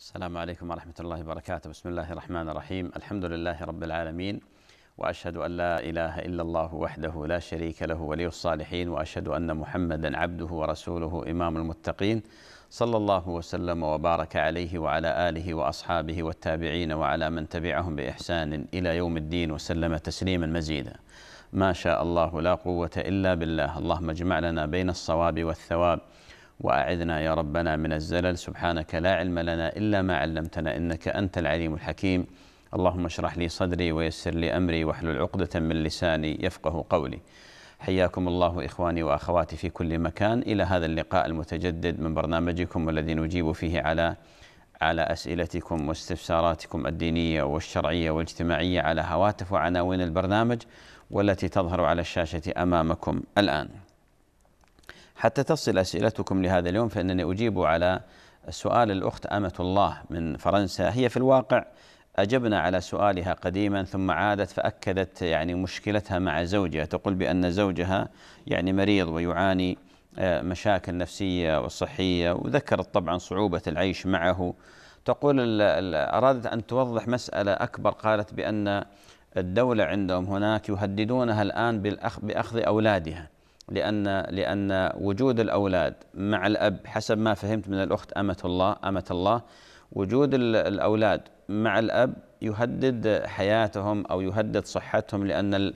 السلام عليكم ورحمة الله وبركاته بسم الله الرحمن الرحيم الحمد لله رب العالمين وأشهد أن لا إله إلا الله وحده لا شريك له ولي الصالحين وأشهد أن محمدا عبده ورسوله إمام المتقين صلى الله وسلم وبارك عليه وعلى آله وأصحابه والتابعين وعلى من تبعهم بإحسان إلى يوم الدين وسلم تسليما مزيدا ما شاء الله لا قوة إلا بالله اللهم اجمع لنا بين الصواب والثواب واعذنا يا ربنا من الزلل سبحانك لا علم لنا الا ما علمتنا انك انت العليم الحكيم اللهم اشرح لي صدري ويسر لي امري واحلل عقده من لساني يفقه قولي حياكم الله اخواني واخواتي في كل مكان الى هذا اللقاء المتجدد من برنامجكم والذي نجيب فيه على على اسئلتكم واستفساراتكم الدينيه والشرعيه والاجتماعيه على هواتف وعناوين البرنامج والتي تظهر على الشاشه امامكم الان حتى تصل أسئلتكم لهذا اليوم فإنني أجيب على سؤال الأخت أمة الله من فرنسا هي في الواقع أجبنا على سؤالها قديما ثم عادت فأكدت يعني مشكلتها مع زوجها تقول بأن زوجها يعني مريض ويعاني آه، مشاكل نفسية وصحية وذكرت طبعا صعوبة العيش معه تقول أرادت أن توضح مسألة أكبر قالت بأن الدولة عندهم هناك يهددونها الآن بأخذ أولادها لأن لأن وجود الأولاد مع الأب حسب ما فهمت من الأخت أمة الله أمة الله وجود الأولاد مع الأب يهدد حياتهم أو يهدد صحتهم لأن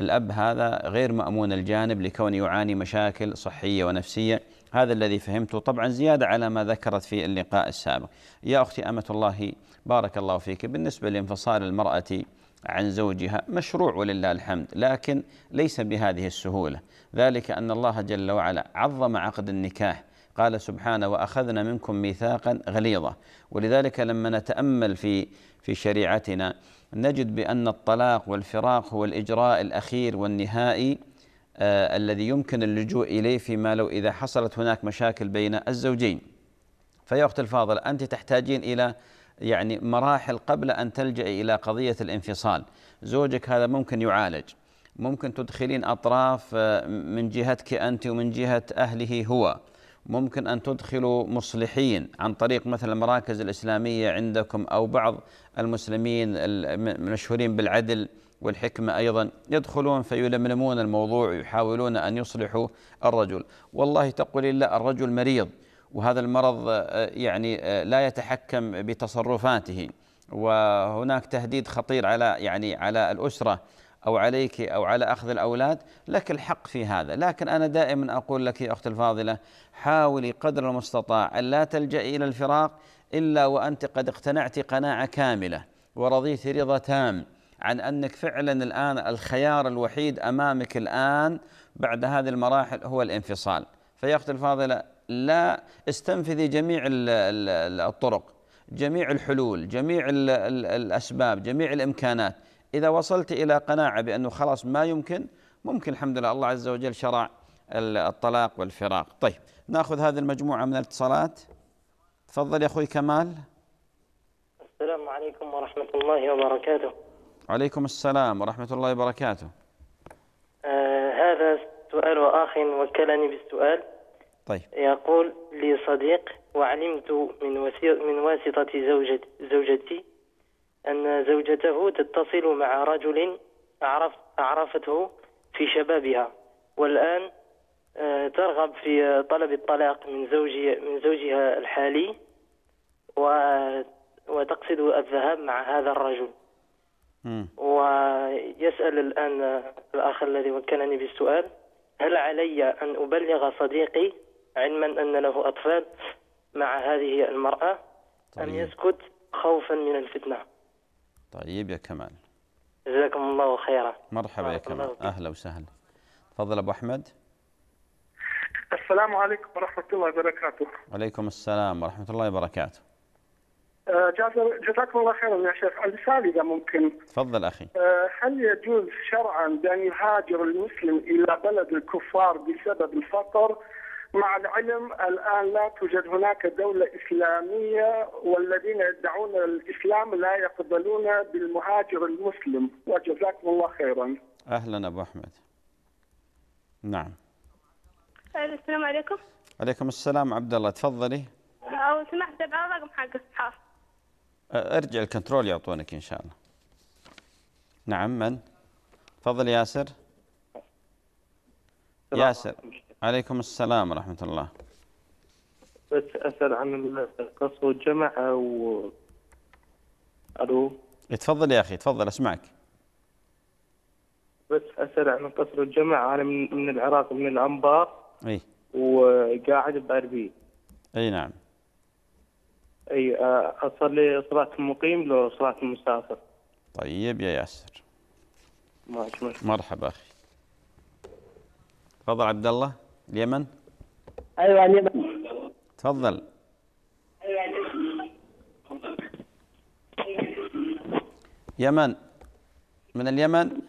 الأب هذا غير مأمون الجانب لكونه يعاني مشاكل صحية ونفسية هذا الذي فهمته طبعا زيادة على ما ذكرت في اللقاء السابق يا أختي أمة الله بارك الله فيك بالنسبة لانفصال المرأة عن زوجها مشروع ولله الحمد لكن ليس بهذه السهولة ذلك أن الله جل وعلا عظم عقد النكاح قال سبحانه وأخذنا منكم ميثاقا غليظا ولذلك لما نتأمل في في شريعتنا نجد بأن الطلاق والفراق هو الإجراء الأخير والنهائي آه الذي يمكن اللجوء إليه فيما لو إذا حصلت هناك مشاكل بين الزوجين فيا أخت الفاضل أنت تحتاجين إلى يعني مراحل قبل أن تلجأ إلى قضية الانفصال زوجك هذا ممكن يعالج ممكن تدخلين أطراف آه، من جهتك أنت ومن جهة أهله هو ممكن أن تدخلوا مصلحين عن طريق مثلا المراكز الإسلامية عندكم أو بعض المسلمين المشهورين بالعدل والحكمة أيضا يدخلون فيلملمون الموضوع ويحاولون أن يصلحوا الرجل والله تقولين لا الرجل مريض وهذا المرض آه، يعني آه، لا يتحكم بتصرفاته وهناك تهديد خطير على يعني على الاسره او عليك او على اخذ الاولاد لك الحق في هذا لكن انا دائما اقول لك يا اختي الفاضله حاولي قدر المستطاع ان لا تلجئي الى الفراق الا وانت قد اقتنعت قناعه كامله ورضيت رضا تام عن انك فعلا الان الخيار الوحيد امامك الان بعد هذه المراحل هو الانفصال فيا اختي الفاضله لا استنفذي جميع الطرق جميع الحلول جميع الأسباب جميع الإمكانات إذا وصلت إلى قناعة بأنه خلاص ما يمكن ممكن الحمد لله الله عز وجل شرع الطلاق والفراق طيب ناخذ هذه المجموعة من الاتصالات تفضل يا أخوي كمال السلام عليكم ورحمة الله وبركاته عليكم السلام ورحمة الله وبركاته آه هذا سؤال أخ وكلني بالسؤال طيب يقول لي صديق وعلمت من من واسطة زوجة زوجتي أن زوجته تتصل مع رجل عرف عرفته في شبابها والآن آه، ترغب في طلب الطلاق من زوجي من زوجها الحالي وتقصد الذهاب مع هذا الرجل ويسأل الآن الأخ الذي وكلني بالسؤال هل علي أن أبلغ صديقي علما أن له أطفال مع هذه المرأة طيب. أن يسكت خوفا من الفتنة طيب يا كمال جزاكم الله خيرا مرحبا يا كمال أهلا وسهلا تفضل أبو أحمد السلام عليكم ورحمة الله وبركاته وعليكم السلام ورحمة الله وبركاته آه، جزاكم الله خيرا يا شيخ الرسالة إذا ممكن تفضل أخي آه، هل يجوز شرعا بأن يهاجر المسلم إلى بلد الكفار بسبب الفقر مع العلم الان لا توجد هناك دوله اسلاميه والذين يدعون الاسلام لا يقبلون بالمهاجر المسلم وجزاكم الله خيرا. اهلا ابو احمد. نعم. السلام عليكم. عليكم السلام عبد الله تفضلي. لو سمحت ابغى الرقم حق الصحافه. ارجع الكنترول يعطونك ان شاء الله. نعم من؟ تفضل ياسر. ياسر. عليكم السلام ورحمة الله بس أسأل عن القصر والجمع و ألو تفضل يا أخي تفضل أسمعك بس أسأل عن القصر والجمع أنا من, العراق من الأنبار أي وقاعد بأربي أي نعم أي آه، أصلي صلاة المقيم لو صلاة المسافر طيب يا ياسر مرحبا أخي تفضل عبد الله اليمن ايوه اليمن تفضل ايوه اليمن يمن من اليمن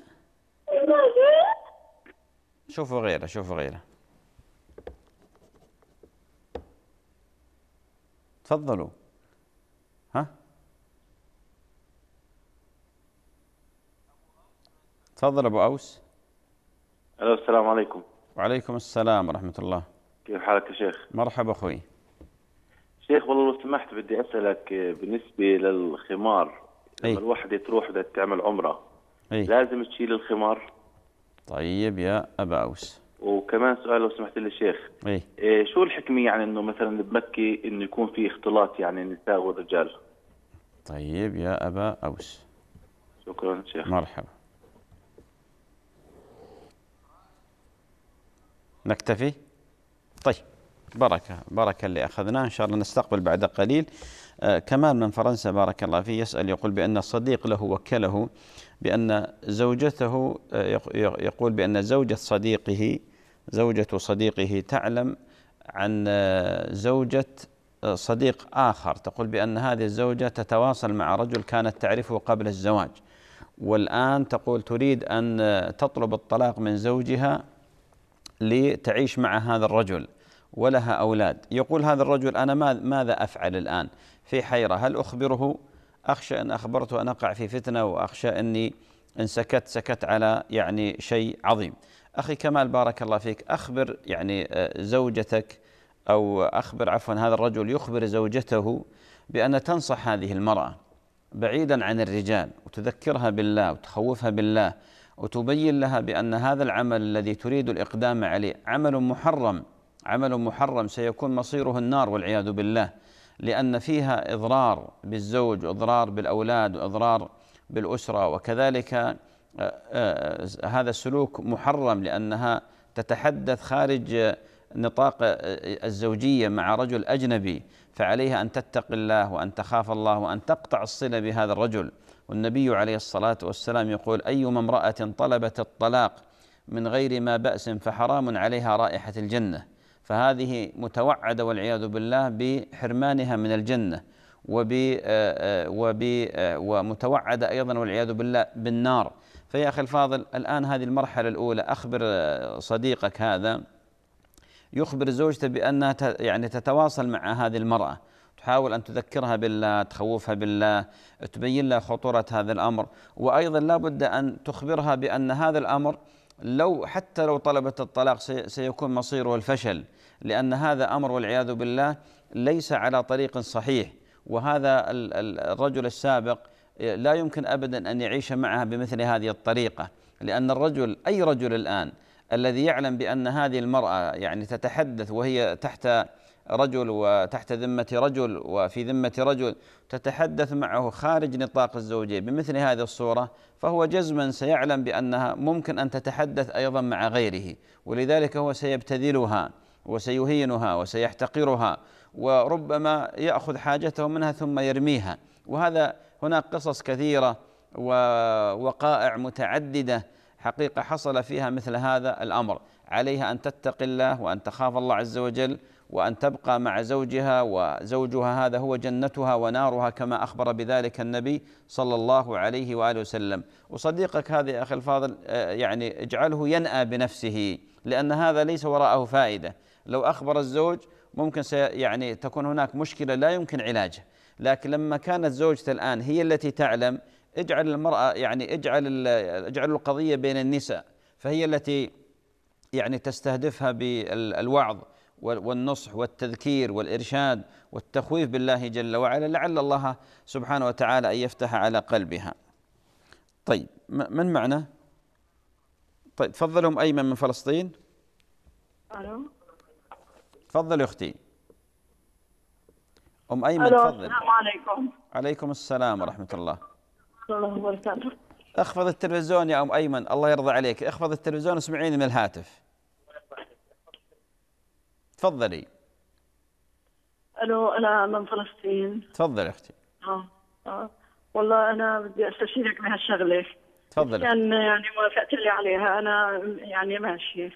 شوفوا غيره شوفوا غيره تفضلوا ها تفضل ابو اوس السلام عليكم وعليكم السلام ورحمة الله كيف حالك يا شيخ؟ مرحبا أخوي شيخ والله لو سمحت بدي أسألك بالنسبة للخمار أي. لما إيه. الوحدة تروح بدها تعمل عمرة أي. لازم تشيل الخمار طيب يا أبا أوس وكمان سؤال لو سمحت لي شيخ أي. إيه شو الحكمة يعني أنه مثلا بمكة أنه يكون في اختلاط يعني النساء والرجال طيب يا أبا أوس شكرا شيخ مرحبا نكتفي طيب بركة بركة اللي أخذناه إن شاء الله نستقبل بعد قليل آه، كمال من فرنسا بارك الله فيه يسأل يقول بأن الصديق له وكله بأن زوجته آه، يقول بأن زوجة صديقه زوجة صديقه تعلم عن آه، زوجة صديق آخر تقول بأن هذه الزوجة تتواصل مع رجل كانت تعرفه قبل الزواج والآن تقول تريد أن تطلب الطلاق من زوجها لتعيش مع هذا الرجل ولها أولاد يقول هذا الرجل أنا ماذا أفعل الآن في حيرة هل أخبره أخشى أن أخبرته أن أقع في فتنة وأخشى أني إن سكت سكت على يعني شيء عظيم أخي كمال بارك الله فيك أخبر يعني آه، زوجتك أو أخبر عفوا هذا الرجل يخبر زوجته بأن تنصح هذه المرأة بعيدا عن الرجال وتذكرها بالله وتخوفها بالله وتبين لها بأن هذا العمل الذي تريد الإقدام عليه عمل محرم عمل محرم سيكون مصيره النار والعياذ بالله لأن فيها إضرار بالزوج وإضرار بالأولاد وإضرار بالأسرة وكذلك آه، آه، هذا السلوك محرم لأنها تتحدث خارج نطاق آه، الزوجية مع رجل أجنبي فعليها أن تتقي الله وأن تخاف الله وأن تقطع الصلة بهذا الرجل والنبي عليه الصلاة والسلام يقول أيما امرأة طلبت الطلاق من غير ما بأس فحرام عليها رائحة الجنة فهذه متوعدة والعياذ بالله بحرمانها من الجنة وب آه، آه، وب آه، ومتوعدة أيضا والعياذ بالله بالنار فيا أخي الفاضل الآن هذه المرحلة الأولى أخبر صديقك هذا يخبر زوجته بأنها يعني تتواصل مع هذه المرأة تحاول أن تذكرها بالله تخوفها بالله تبين لها خطورة هذا الأمر وأيضا لا بد أن تخبرها بأن هذا الأمر لو حتى لو طلبت الطلاق سيكون مصيره الفشل لأن هذا أمر والعياذ بالله ليس على طريق صحيح وهذا الرجل السابق لا يمكن أبدا أن يعيش معها بمثل هذه الطريقة لأن الرجل أي رجل الآن الذي يعلم بأن هذه المرأة يعني تتحدث وهي تحت رجل وتحت ذمة رجل وفي ذمة رجل تتحدث معه خارج نطاق الزوجية بمثل هذه الصورة فهو جزما سيعلم بأنها ممكن أن تتحدث أيضا مع غيره ولذلك هو سيبتذلها وسيهينها وسيحتقرها وربما يأخذ حاجته منها ثم يرميها وهذا هناك قصص كثيرة ووقائع متعددة حقيقة حصل فيها مثل هذا الأمر عليها أن تتقي الله وأن تخاف الله عز وجل وأن تبقى مع زوجها وزوجها هذا هو جنتها ونارها كما أخبر بذلك النبي صلى الله عليه وآله وسلم وصديقك هذا يا أخي الفاضل آه، يعني اجعله ينأى بنفسه لأن هذا ليس وراءه فائدة لو أخبر الزوج ممكن يعني تكون هناك مشكلة لا يمكن علاجها لكن لما كانت زوجته الآن هي التي تعلم اجعل المرأة يعني اجعل اجعل القضية بين النساء فهي التي يعني تستهدفها بالوعظ والنصح والتذكير والإرشاد والتخويف بالله جل وعلا لعل الله سبحانه وتعالى أن يفتح على قلبها طيب من معنا؟ طيب تفضلهم أيمن من فلسطين ألو تفضل أختي أم أيمن تفضل السلام عليكم عليكم السلام ورحمة الله الله وبركاته اخفض التلفزيون يا أم أيمن الله يرضى عليك اخفض التلفزيون اسمعيني من الهاتف تفضلي الو انا من فلسطين تفضلي اختي اه اه والله انا بدي استشيرك بهالشغله تفضلي كان يعني وافقت لي عليها انا يعني ماشيه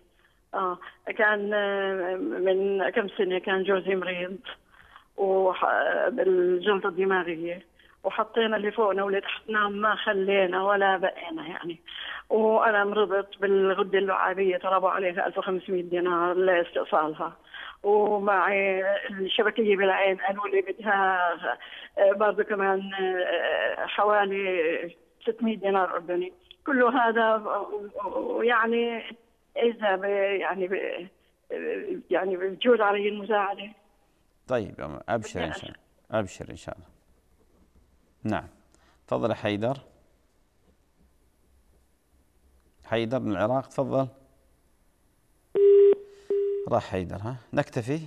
اه كان آه، من كم سنه كان جوزي مريض بالجلطه الدماغيه وحطينا اللي فوقنا واللي تحتنا ما خلينا ولا بقينا يعني وانا مرضت بالغده اللعابيه طلبوا عليها 1500 دينار لاستئصالها ومع الشبكية بالعين قالوا اللي بدها آه، برضه كمان آه، حوالي 600 دينار أردني كل هذا ويعني إذا يعني يعني بتجوز علي المساعدة طيب أبشر إن شاء الله أبشر إن شاء الله نعم تفضل حيدر حيدر من العراق تفضل راح حيدر ها نكتفي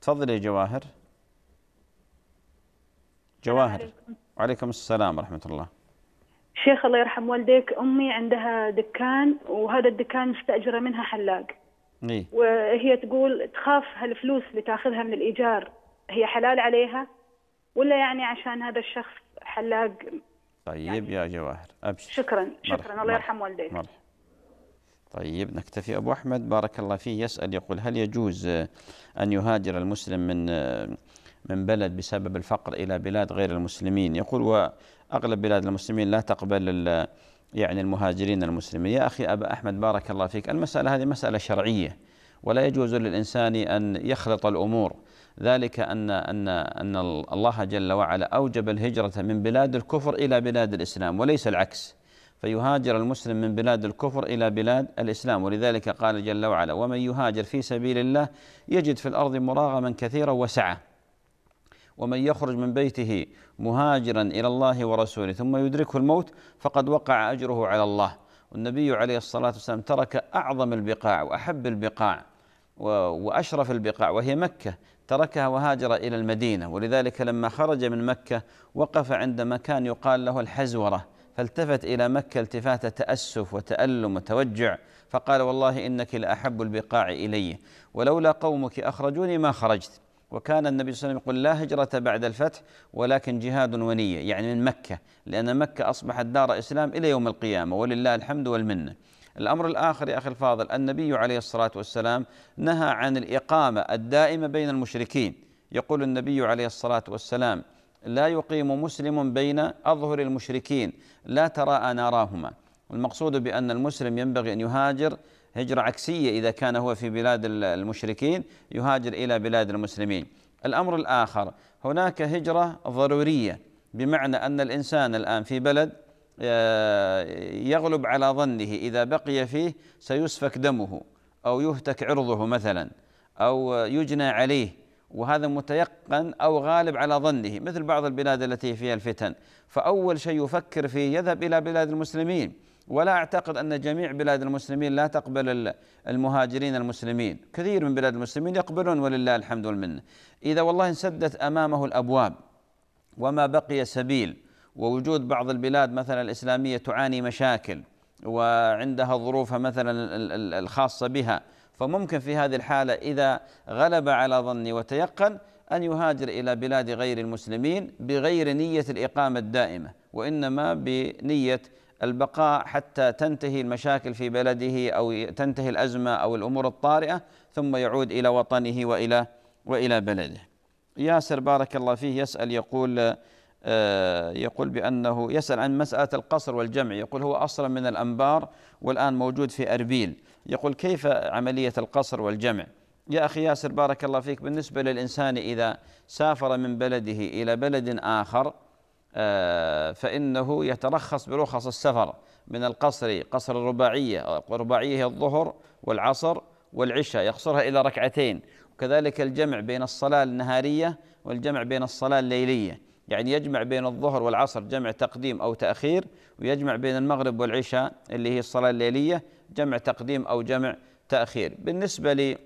تفضلي يا جواهر جواهر وعليكم السلام ورحمة الله شيخ الله يرحم والديك أمي عندها دكان وهذا الدكان مستأجرة منها حلاق إيه؟ وهي تقول تخاف هالفلوس اللي تاخذها من الإيجار هي حلال عليها ولا يعني عشان هذا الشخص حلاق طيب يعني يا جواهر أبشر شكرا شكرا الله يرحم والديك مرح. طيب نكتفي أبو أحمد بارك الله فيه يسأل يقول هل يجوز أن يهاجر المسلم من من بلد بسبب الفقر إلى بلاد غير المسلمين يقول وأغلب بلاد المسلمين لا تقبل يعني المهاجرين المسلمين يا أخي أبا أحمد بارك الله فيك المسألة هذه مسألة شرعية ولا يجوز للإنسان أن يخلط الأمور ذلك أن أن أن الله جل وعلا أوجب الهجرة من بلاد الكفر إلى بلاد الإسلام وليس العكس فيهاجر المسلم من بلاد الكفر إلى بلاد الإسلام ولذلك قال جل وعلا ومن يهاجر في سبيل الله يجد في الأرض مراغما كثيرا وسعة ومن يخرج من بيته مهاجرا إلى الله ورسوله ثم يدركه الموت فقد وقع أجره على الله والنبي عليه الصلاة والسلام ترك أعظم البقاع وأحب البقاع وأشرف البقاع وهي مكة تركها وهاجر إلى المدينة ولذلك لما خرج من مكة وقف عند مكان يقال له الحزورة فالتفت إلى مكة التفات تأسف وتألم وتوجع فقال والله إنك لأحب البقاع إلي ولولا قومك أخرجوني ما خرجت وكان النبي صلى الله عليه وسلم يقول لا هجرة بعد الفتح ولكن جهاد ونية يعني من مكة لأن مكة أصبحت دار إسلام إلى يوم القيامة ولله الحمد والمنة الأمر الآخر يا أخي الفاضل النبي عليه الصلاة والسلام نهى عن الإقامة الدائمة بين المشركين يقول النبي عليه الصلاة والسلام لا يقيم مسلم بين أظهر المشركين لا تراءى ناراهما والمقصود بأن المسلم ينبغي أن يهاجر هجرة عكسية إذا كان هو في بلاد المشركين يهاجر إلى بلاد المسلمين الأمر الآخر هناك هجرة ضرورية بمعنى أن الإنسان الآن في بلد آه، يغلب على ظنه إذا بقي فيه سيسفك دمه أو يهتك عرضه مثلا أو يجنى عليه وهذا متيقن او غالب على ظنه مثل بعض البلاد التي فيها الفتن فاول شيء يفكر فيه يذهب الى بلاد المسلمين ولا اعتقد ان جميع بلاد المسلمين لا تقبل المهاجرين المسلمين، كثير من بلاد المسلمين يقبلون ولله الحمد والمنه. اذا والله انسدت امامه الابواب وما بقي سبيل ووجود بعض البلاد مثلا الاسلاميه تعاني مشاكل وعندها ظروفها مثلا الخاصه بها فممكن في هذه الحالة إذا غلب على ظني وتيقن أن يهاجر إلى بلاد غير المسلمين بغير نية الإقامة الدائمة وإنما بنية البقاء حتى تنتهي المشاكل في بلده أو تنتهي الأزمة أو الأمور الطارئة ثم يعود إلى وطنه وإلى وإلى بلده ياسر بارك الله فيه يسأل يقول آه، يقول بأنه يسأل عن مسألة القصر والجمع يقول هو أصلا من الأنبار والآن موجود في أربيل يقول كيف عملية القصر والجمع يا أخي ياسر بارك الله فيك بالنسبة للإنسان إذا سافر من بلده إلى بلد آخر آه، فإنه يترخص برخص السفر من القصر قصر الرباعية الرباعية هي الظهر والعصر والعشاء يقصرها إلى ركعتين وكذلك الجمع بين الصلاة النهارية والجمع بين الصلاة الليلية يعني يجمع بين الظهر والعصر جمع تقديم أو تأخير ويجمع بين المغرب والعشاء اللي هي الصلاة الليلية جمع تقديم أو جمع تأخير بالنسبة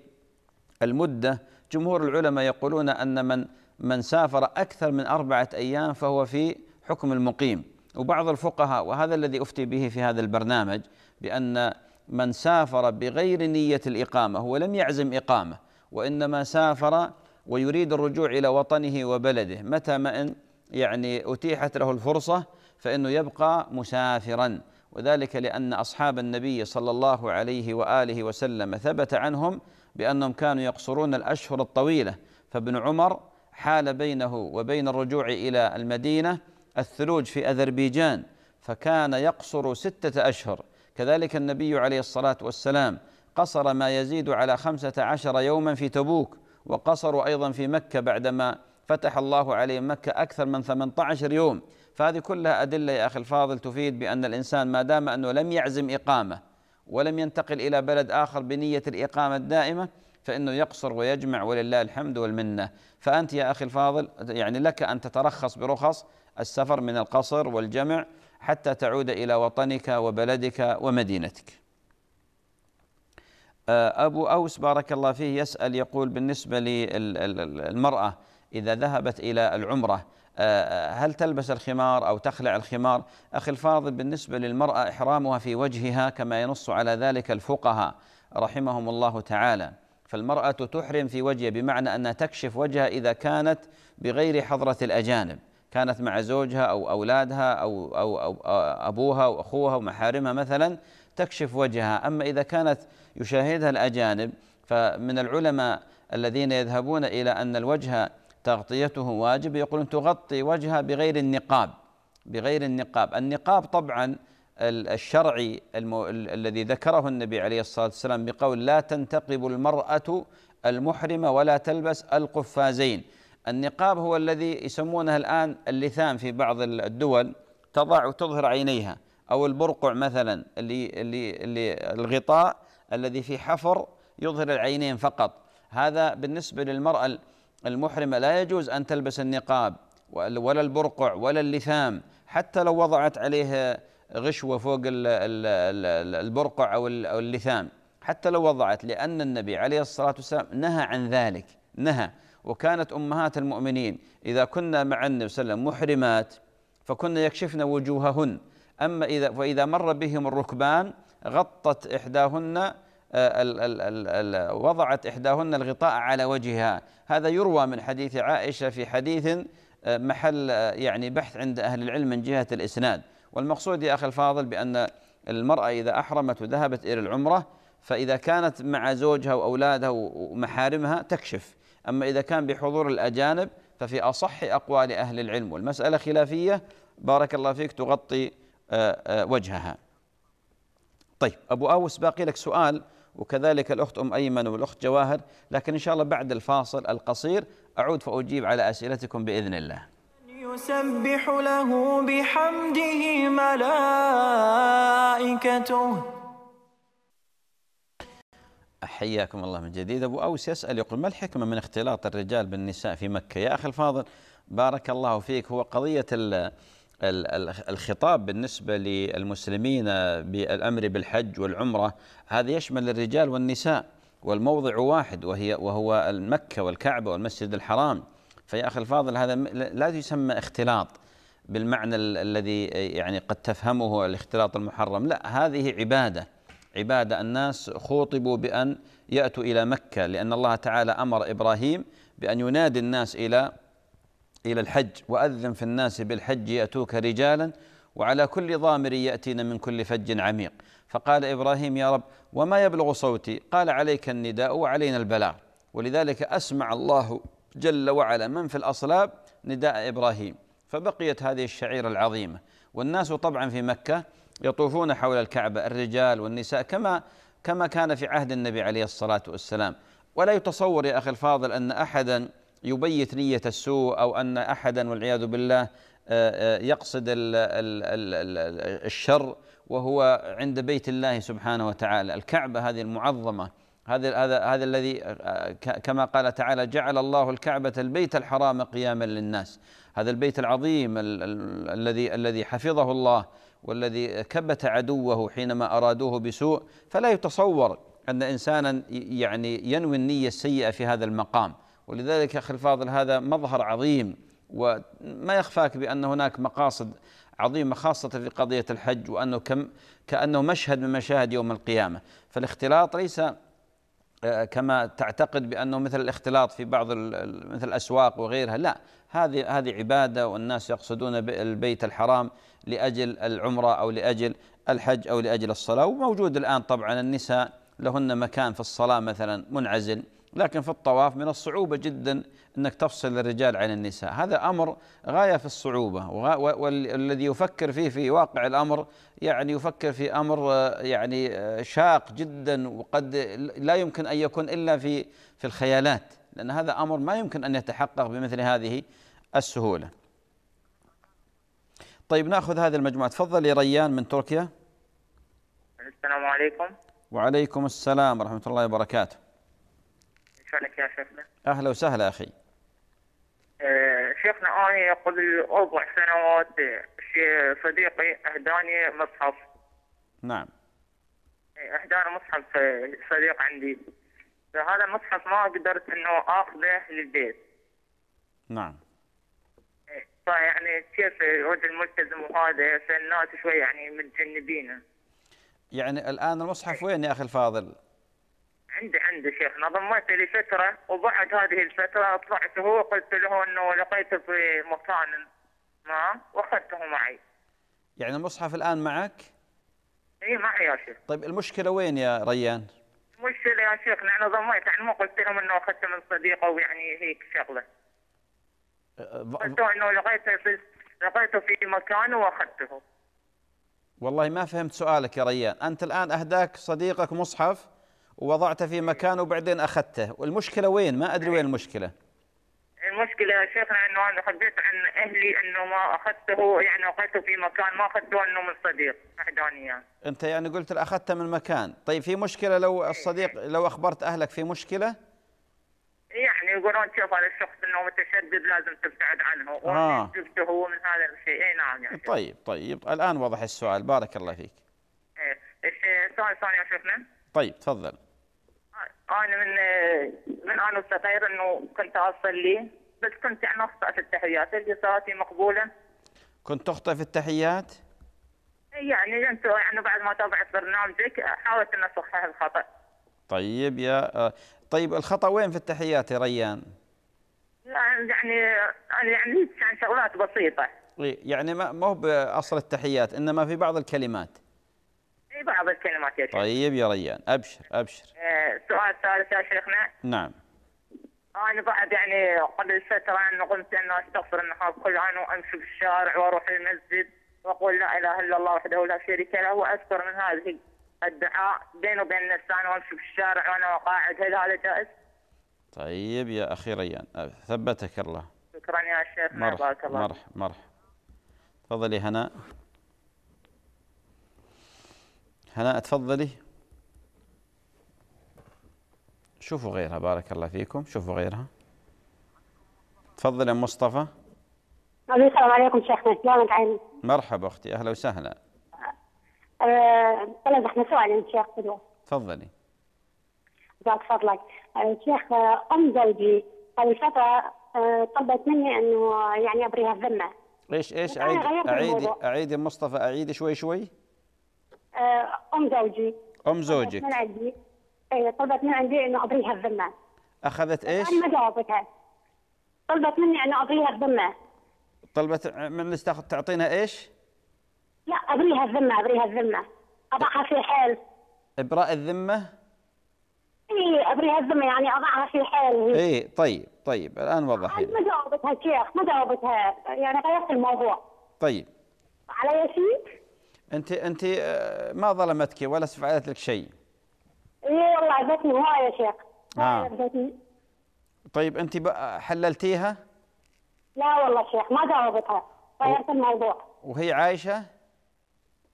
للمدة جمهور العلماء يقولون أن من من سافر أكثر من أربعة أيام فهو في حكم المقيم وبعض الفقهاء وهذا الذي أفتي به في هذا البرنامج بأن من سافر بغير نية الإقامة هو لم يعزم إقامة وإنما سافر ويريد الرجوع إلى وطنه وبلده متى ما إن يعني أتيحت له الفرصة فإنه يبقى مسافرا وذلك لأن أصحاب النبي صلى الله عليه وآله وسلم ثبت عنهم بأنهم كانوا يقصرون الأشهر الطويلة فابن عمر حال بينه وبين الرجوع إلى المدينة الثلوج في أذربيجان فكان يقصر ستة أشهر كذلك النبي عليه الصلاة والسلام قصر ما يزيد على خمسة عشر يوما في تبوك وقصروا أيضا في مكة بعدما فتح الله عليه مكة أكثر من 18 يوم فهذه كلها أدلة يا أخي الفاضل تفيد بأن الإنسان ما دام أنه لم يعزم إقامة ولم ينتقل إلى بلد آخر بنية الإقامة الدائمة فإنه يقصر ويجمع ولله الحمد والمنة فأنت يا أخي الفاضل يعني لك أن تترخص برخص السفر من القصر والجمع حتى تعود إلى وطنك وبلدك ومدينتك أبو أوس بارك الله فيه يسأل يقول بالنسبة للمرأة إذا ذهبت إلى العمرة آه، آه، هل تلبس الخمار أو تخلع الخمار أخي الفاضل بالنسبة للمرأة إحرامها في وجهها كما ينص على ذلك الفقهاء رحمهم الله تعالى فالمرأة تحرم في وجهها بمعنى أنها تكشف وجهها إذا كانت بغير حضرة الأجانب كانت مع زوجها أو أولادها أو, أو, أو آه، أبوها وأخوها ومحارمها مثلا تكشف وجهها أما إذا كانت يشاهدها الأجانب فمن العلماء الذين يذهبون إلى أن الوجه تغطيته واجب يقولون تغطي وجهها بغير النقاب بغير النقاب النقاب طبعا الشرعي المو... الذي ذكره النبي عليه الصلاه والسلام بقول لا تنتقب المراه المحرمه ولا تلبس القفازين النقاب هو الذي يسمونه الان اللثام في بعض الدول تضع وتظهر عينيها او البرقع مثلا اللي اللي, اللي الغطاء الذي في حفر يظهر العينين فقط هذا بالنسبه للمراه المحرمة لا يجوز أن تلبس النقاب ولا البرقع ولا اللثام حتى لو وضعت عليها غشوة فوق البرقع أو اللثام حتى لو وضعت لأن النبي عليه الصلاة والسلام نهى عن ذلك نهى وكانت أمهات المؤمنين إذا كنا مع النبي صلى الله عليه وسلم محرمات فكنا يكشفن وجوههن أما إذا فإذا مر بهم الركبان غطت إحداهن آه، ال ال ال وضعت إحداهن الغطاء على وجهها هذا يروى من حديث عائشة في حديث آه، محل آه، يعني بحث عند أهل العلم من جهة الإسناد والمقصود يا أخي الفاضل بأن المرأة إذا أحرمت وذهبت إلى العمرة فإذا كانت مع زوجها وأولادها ومحارمها تكشف أما إذا كان بحضور الأجانب ففي أصح أقوال أهل العلم والمسألة خلافية بارك الله فيك تغطي وجهها طيب أبو أوس باقي لك سؤال وكذلك الأخت أم أيمن والأخت جواهر لكن إن شاء الله بعد الفاصل القصير أعود فأجيب على أسئلتكم بإذن الله يسبح له بحمده ملائكته حياكم الله من جديد أبو أوس يسأل يقول ما الحكمة من اختلاط الرجال بالنساء في مكة يا أخي الفاضل بارك الله فيك هو قضية الخطاب بالنسبة للمسلمين بالأمر بالحج والعمرة هذا يشمل الرجال والنساء والموضع واحد وهي وهو المكة والكعبة والمسجد الحرام فيا أخي الفاضل هذا لا يسمى اختلاط بالمعنى الذي يعني قد تفهمه الاختلاط المحرم لا هذه عبادة عبادة الناس خوطبوا بأن يأتوا إلى مكة لأن الله تعالى أمر إبراهيم بأن ينادي الناس إلى إلى الحج وأذن في الناس بالحج يأتوك رجالا وعلى كل ضامر يأتين من كل فج عميق فقال إبراهيم يا رب وما يبلغ صوتي قال عليك النداء وعلينا البلاغ ولذلك أسمع الله جل وعلا من في الأصلاب نداء إبراهيم فبقيت هذه الشعيرة العظيمة والناس طبعا في مكة يطوفون حول الكعبة الرجال والنساء كما كما كان في عهد النبي عليه الصلاة والسلام ولا يتصور يا أخي الفاضل أن أحدا يبيت نية السوء أو أن أحدا والعياذ بالله آه، آه، يقصد الشر وهو عند بيت الله سبحانه وتعالى الكعبة هذه المعظمة هذا هذا هذا الذي آه، كما قال تعالى جعل الله الكعبة البيت الحرام قياما للناس هذا البيت العظيم الذي الذي حفظه الله والذي كبت عدوه حينما أرادوه بسوء فلا يتصور أن إنسانا يعني ينوي النية السيئة في هذا المقام ولذلك يا أخي الفاضل هذا مظهر عظيم وما يخفاك بأن هناك مقاصد عظيمة خاصة في قضية الحج وأنه كم كأنه مشهد من مشاهد يوم القيامة فالاختلاط ليس آه، كما تعتقد بأنه مثل الاختلاط في بعض مثل الأسواق وغيرها لا هذه هذه عبادة والناس يقصدون البيت الحرام لأجل العمرة أو لأجل الحج أو لأجل الصلاة وموجود الآن طبعا النساء لهن مكان في الصلاة مثلا منعزل لكن في الطواف من الصعوبة جدا أنك تفصل الرجال عن النساء هذا أمر غاية في الصعوبة والذي يفكر فيه في واقع الأمر يعني يفكر في أمر آه، يعني آه، شاق جدا وقد لا يمكن أن يكون إلا في في الخيالات لأن هذا أمر ما يمكن أن يتحقق بمثل هذه السهولة طيب ناخذ هذه المجموعة تفضل يا ريان من تركيا السلام عليكم وعليكم السلام ورحمة الله وبركاته شلك يا شيخنا أهلا وسهلا أخي آه، شيخنا أنا قبل أربع سنوات صديقي أهداني مصحف نعم آه، أهداني مصحف آه، صديق عندي فهذا المصحف ما قدرت أنه أخذه للبيت نعم فيعني كيف الرجل ملتزم وهذا فالناس شوي يعني متجنبينه يعني الآن المصحف وين يا أخي الفاضل؟ عندي عندي شيخ نظمت لي فترة وبعد هذه الفترة طلعت هو قلت له أنه لقيته في مكان ما وأخذته معي يعني المصحف الآن معك؟ إي معي يا شيخ طيب المشكلة وين يا ريان؟ المشكلة يا شيخ أنا ضميت يعني ما قلت لهم أنه أخذته من صديقه ويعني هيك شغلة أه، قلت أنه لقيته في لقيته في مكانه وأخذته والله ما فهمت سؤالك يا ريان أنت الآن أهداك صديقك مصحف ووضعته في مكانه وبعدين اخذته والمشكله وين ما ادري وين المشكله المشكله يا شيخنا انه انا حبيت عن اهلي انه ما اخذته يعني اخذته في مكان ما اخذته انه من صديق احداني انت يعني قلت اخذته من مكان طيب في مشكله لو الصديق لو اخبرت اهلك في مشكله يعني يقولون شوف هذا الشخص انه متشدد لازم تبتعد عنه آه. جبته هو من هذا الشيء اي نعم يعني طيب طيب الان وضح السؤال بارك الله فيك ايه السؤال الثاني يا شيخنا طيب تفضل انا من من انا صغير انه كنت اصلي بس كنت يعني اخطا في التحيات اللي صلاتي مقبوله كنت تخطئ في التحيات؟ يعني انت يعني بعد ما تابعت برنامجك حاولت ان اصحح الخطا طيب يا آه، طيب الخطا وين في التحيات يا ريان؟ يعني يعني يعني شغلات بسيطه يعني ما هو باصل التحيات انما في بعض الكلمات في بعض الكلمات يا شيخ طيب يا ريان ابشر ابشر السؤال آه، الثالث يا شيخنا نعم انا بعد يعني قبل فتره ان قمت ان استغفر النهار كل عام وامشي بالشارع واروح المسجد واقول لا اله الا الله وحده لا شريك له واذكر من هذه الدعاء بيني وبين نفسي انا وامشي بالشارع وانا قاعد هل هذا جائز؟ طيب يا اخي ريان ثبتك الله شكرا يا شيخ مرحبا بارك الله مرح تفضلي هنا هناء تفضلي شوفوا غيرها بارك الله فيكم شوفوا غيرها تفضلي يا مصطفى السلام عليكم شيخنا شلونك عيني مرحبا اختي اهلا وسهلا ااا طلبت احنا سؤال يا شيخ تفضلي جزاك فضلك أه، شيخ أه، ام زوجي قبل فتره أه، طلبت مني انه يعني ابريها الذمه ايش ايش اعيد اعيدي اعيدي مصطفى اعيدي شوي شوي آه، ام زوجي ام زوجك من عندي ايوه طلبت من عندي انه اضريها الذمه اخذت ايش؟ انا ما جاوبتها طلبت مني انه اضريها الذمه طلبت من تاخذ تعطينا ايش؟ لا اضريها الذمه اضريها الذمه اضعها في حال ابراء الذمه؟ اي ابريها الذمه يعني اضعها في حال اي طيب طيب الان وضحي ما جاوبتها شيخ ما جاوبتها يعني غيرت الموضوع طيب علي شيخ انت انت آه، ما ظلمتك ولا فعلت لك شيء اي والله عجبتني هواي يا شيخ آه. طيب انت حللتيها لا والله شيخ ما جاوبتها غيرت الموضوع وهي عايشه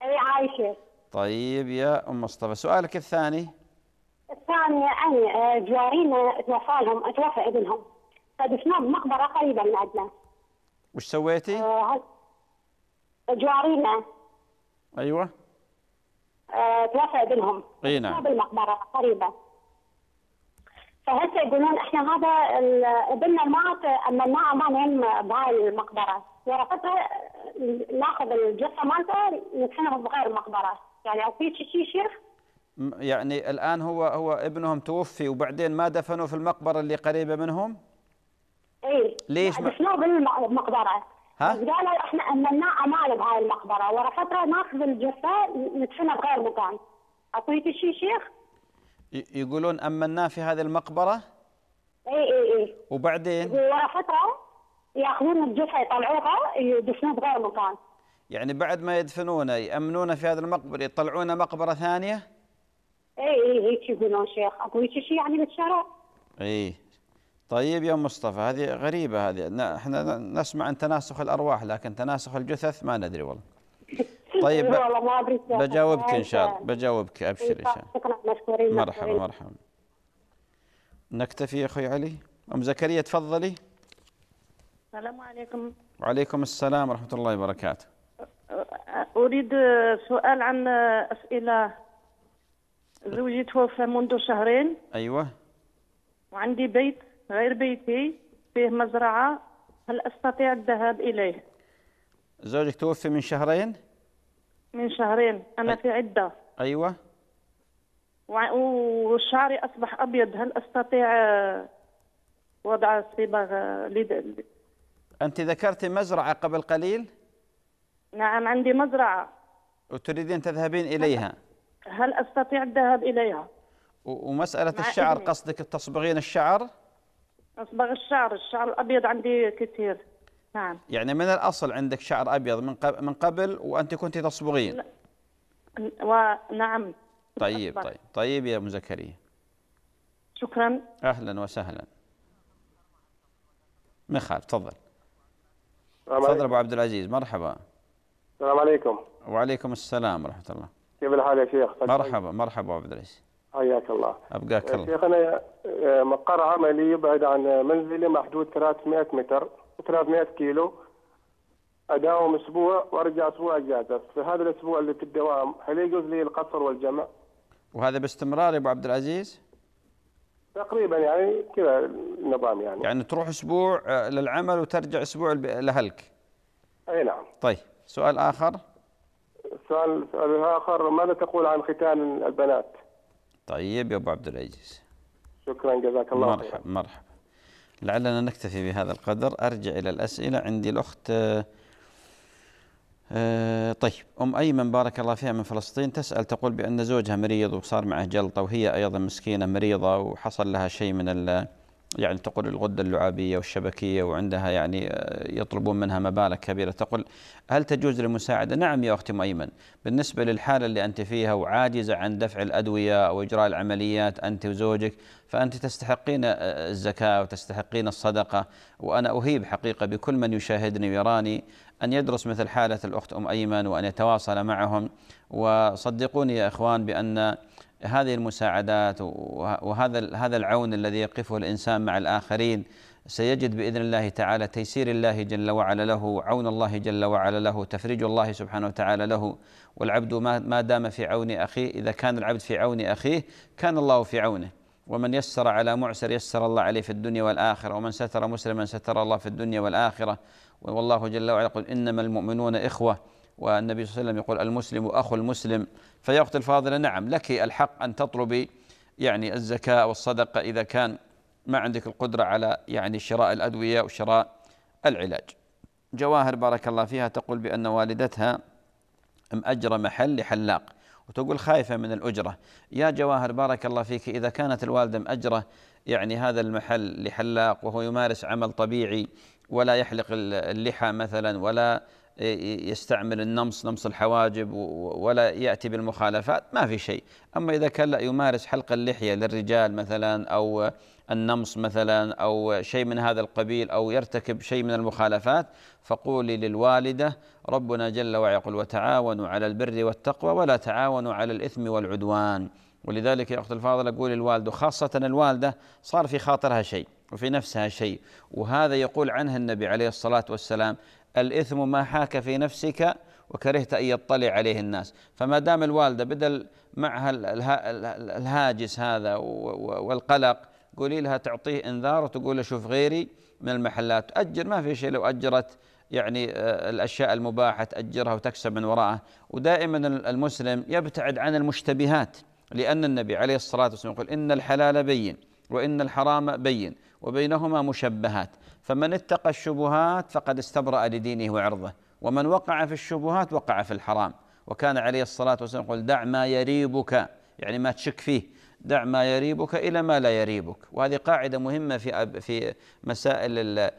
اي عايشه طيب يا ام مصطفى سؤالك الثاني الثاني عن آه، جوارينا توفى لهم توفى ابنهم فدفنهم بمقبره قريبه من عندنا وش سويتي؟ آه، جوارينا ايوه آه، توفى ابنهم اي نعم بالمقبره قريبه فهسه يقولون احنا هذا ابننا مات اما ما امانهم بهاي المقبره ورقتها ناخذ الجثه مالته ندفنها بغير المقبره يعني او في شيء شيخ يعني الان هو هو ابنهم توفي وبعدين ما دفنوا في المقبره اللي قريبه منهم؟ اي ليش؟ دفنوه بالمقبره ها؟ قالوا احنا امناه اعمال بهاي المقبره ورا فتره ناخذ الجثه ندفنها بغير مكان اكو شيء شيخ؟ يقولون امناه في هذه المقبره؟ اي اي اي وبعدين؟ ورا فتره ياخذون الجثه يطلعوها يدفنوها بغير مكان يعني بعد ما يدفنونه يامنونه في هذه المقبره يطلعونه مقبره ثانيه؟ اي اي هيك يقولون شيخ اكو شيء يعني بالشرع؟ اي طيب يا مصطفى هذه غريبة هذه احنا نسمع عن تناسخ الأرواح لكن تناسخ الجثث ما ندري والله طيب بجاوبك ان شاء الله طيب. بجاوبك ابشر ان شاء الله مرحبا مرحبا نكتفي يا اخوي علي ام زكريا تفضلي السلام عليكم وعليكم السلام ورحمه الله وبركاته اريد سؤال عن اسئله زوجي توفى منذ شهرين ايوه وعندي بيت غير بيتي فيه مزرعة هل أستطيع الذهاب إليه؟ زوجك توفي من شهرين؟ من شهرين أنا في عدة أيوة وشعري أصبح أبيض هل أستطيع آه، وضع صبغة آه، لد... أنت ذكرت مزرعة قبل قليل؟ نعم عندي مزرعة وتريدين تذهبين إليها هل أستطيع الذهاب إليها؟ ومسألة الشعر قصدك تصبغين الشعر؟ اصبغ الشعر الشعر الابيض عندي كثير نعم يعني من الاصل عندك شعر ابيض من قبل من قبل وانت كنت تصبغين ونعم طيب طيب طيب يا ام زكريا شكرا اهلا وسهلا مخال تفضل تفضل ابو عبد العزيز مرحبا السلام عليكم وعليكم السلام ورحمه الله كيف الحال يا شيخ مرحبا مرحبا ابو عبد العزيز حياك الله ابقاك الله شيخنا آه، مقر عملي يبعد عن منزلي محدود 300 متر 300 كيلو اداوم اسبوع وارجع اسبوع اجازه في هذا الاسبوع اللي في الدوام هل يجوز لي القصر والجمع؟ وهذا باستمرار يا ابو عبد العزيز؟ تقريبا يعني كذا النظام يعني يعني تروح اسبوع آه، للعمل وترجع اسبوع لاهلك اي نعم طيب سؤال اخر السؤال الاخر ماذا تقول عن ختان البنات؟ طيب يا أبو عبد العزيز شكرا جزاك الله مرحبا خير. مرحبا لعلنا نكتفي بهذا القدر أرجع إلى الأسئلة عندي الأخت آه، آه، طيب أم أيمن بارك الله فيها من فلسطين تسأل تقول بأن زوجها مريض وصار معه جلطة وهي أيضا مسكينة مريضة وحصل لها شيء من يعني تقول الغدة اللعابية والشبكية وعندها يعني آه، يطلبون منها مبالغ كبيرة تقول هل تجوز للمساعدة؟ نعم يا أختي مؤيمن بالنسبة للحالة اللي أنت فيها وعاجزة عن دفع الأدوية أو إجراء العمليات أنت وزوجك فأنت تستحقين آه، الزكاة وتستحقين الصدقة وأنا أهيب حقيقة بكل من يشاهدني ويراني أن يدرس مثل حالة الأخت أم أيمن وأن يتواصل معهم وصدقوني يا إخوان بأن هذه المساعدات وهذا هذا العون الذي يقفه الانسان مع الاخرين سيجد باذن الله تعالى تيسير الله جل وعلا له، عون الله جل وعلا له، تفريج الله سبحانه وتعالى له، والعبد ما دام في عون اخيه، اذا كان العبد في عون اخيه كان الله في عونه، ومن يسر على معسر يسر الله عليه في الدنيا والاخره، ومن ستر مسلما ستر الله في الدنيا والاخره، والله جل وعلا يقول انما المؤمنون اخوه والنبي صلى الله عليه وسلم يقول المسلم أخو المسلم فيا أخت الفاضلة نعم لك الحق أن تطلبي يعني الزكاة والصدقة إذا كان ما عندك القدرة على يعني شراء الأدوية وشراء العلاج جواهر بارك الله فيها تقول بأن والدتها مأجرة محل لحلاق وتقول خايفة من الأجرة يا جواهر بارك الله فيك إذا كانت الوالدة مأجرة يعني هذا المحل لحلاق وهو يمارس عمل طبيعي ولا يحلق اللحى مثلا ولا يستعمل النمص نمص الحواجب ولا يأتي بالمخالفات ما في شيء أما إذا كان لا يمارس حلق اللحية للرجال مثلا أو النمص مثلا أو شيء من هذا القبيل أو يرتكب شيء من المخالفات فقولي للوالدة ربنا جل وعلا يقول وتعاونوا على البر والتقوى ولا تعاونوا على الإثم والعدوان ولذلك يا أخت الفاضل أقول الوالد خاصة الوالدة صار في خاطرها شيء وفي نفسها شيء وهذا يقول عنه النبي عليه الصلاة والسلام الإثم ما حاك في نفسك وكرهت أن يطلع عليه الناس فما دام الوالدة بدل معها الهاجس هذا والقلق قولي لها تعطيه انذار وتقول له شوف غيري من المحلات أجر ما في شيء لو أجرت يعني آه، الأشياء المباحة تأجرها وتكسب من وراءه ودائما المسلم يبتعد عن المشتبهات لأن النبي عليه الصلاة والسلام يقول إن الحلال بين وإن الحرام بين وبينهما مشبهات فمن اتقى الشبهات فقد استبرأ لدينه وعرضه ومن وقع في الشبهات وقع في الحرام وكان عليه الصلاة والسلام يقول دع ما يريبك يعني ما تشك فيه دع ما يريبك إلى ما لا يريبك وهذه قاعدة مهمة في في مسائل